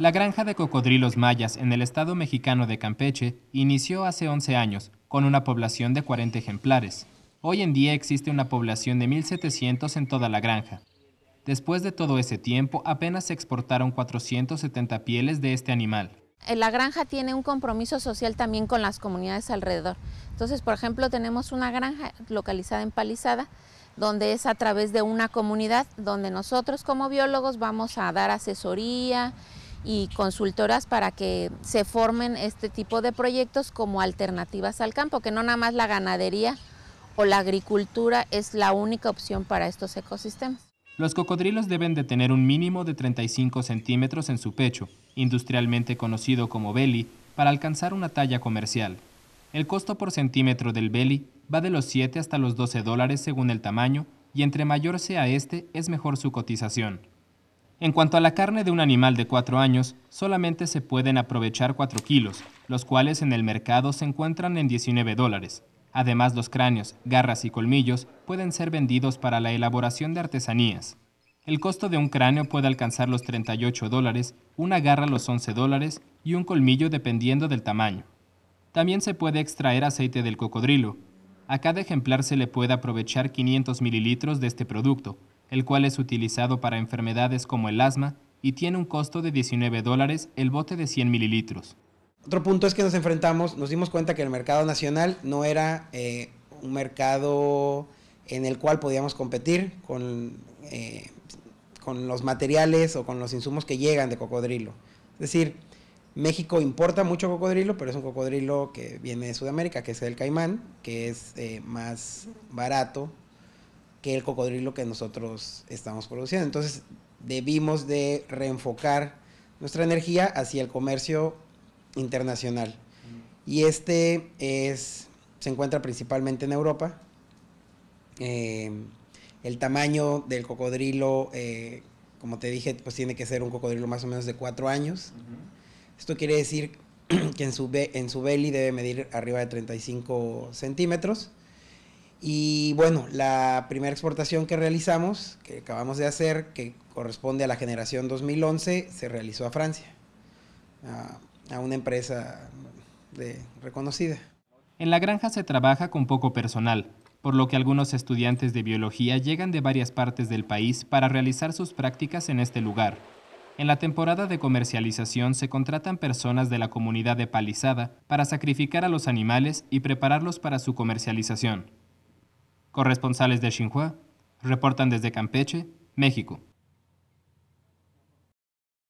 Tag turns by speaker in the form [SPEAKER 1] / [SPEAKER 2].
[SPEAKER 1] La granja de cocodrilos mayas en el estado mexicano de Campeche inició hace 11 años, con una población de 40 ejemplares. Hoy en día existe una población de 1.700 en toda la granja. Después de todo ese tiempo, apenas se exportaron 470 pieles de este animal.
[SPEAKER 2] Eh, la granja tiene un compromiso social también con las comunidades alrededor. Entonces, por ejemplo, tenemos una granja localizada en Palizada, donde es a través de una comunidad, donde nosotros como biólogos vamos a dar asesoría, y consultoras para que se formen este tipo de proyectos como alternativas al campo, que no nada más la ganadería o la agricultura es la única opción para estos ecosistemas.
[SPEAKER 1] Los cocodrilos deben de tener un mínimo de 35 centímetros en su pecho, industrialmente conocido como belly, para alcanzar una talla comercial. El costo por centímetro del belly va de los 7 hasta los 12 dólares según el tamaño y entre mayor sea este es mejor su cotización. En cuanto a la carne de un animal de 4 años, solamente se pueden aprovechar 4 kilos, los cuales en el mercado se encuentran en 19 dólares. Además, los cráneos, garras y colmillos pueden ser vendidos para la elaboración de artesanías. El costo de un cráneo puede alcanzar los 38 dólares, una garra los 11 dólares y un colmillo dependiendo del tamaño. También se puede extraer aceite del cocodrilo. A cada ejemplar se le puede aprovechar 500 mililitros de este producto, el cual es utilizado para enfermedades como el asma y tiene un costo de 19 dólares el bote de 100 mililitros.
[SPEAKER 3] Otro punto es que nos enfrentamos, nos dimos cuenta que el mercado nacional no era eh, un mercado en el cual podíamos competir con, eh, con los materiales o con los insumos que llegan de cocodrilo. Es decir, México importa mucho cocodrilo, pero es un cocodrilo que viene de Sudamérica, que es el caimán, que es eh, más barato que el cocodrilo que nosotros estamos produciendo. Entonces debimos de reenfocar nuestra energía hacia el comercio internacional. Y este es, se encuentra principalmente en Europa. Eh, el tamaño del cocodrilo, eh, como te dije, pues tiene que ser un cocodrilo más o menos de cuatro años. Esto quiere decir que en su, en su belly debe medir arriba de 35 centímetros. Y bueno, la primera exportación que realizamos, que acabamos de hacer, que corresponde a la generación 2011, se realizó a Francia, a, una empresa reconocida.
[SPEAKER 1] En la granja se trabaja con poco personal, por lo que algunos estudiantes de biología llegan de varias partes del país para realizar sus prácticas en este lugar. En la temporada de comercialización se contratan personas de la comunidad de Palizada para sacrificar a los animales y prepararlos para su comercialización. Corresponsales de Xinhua reportan desde Campeche, México.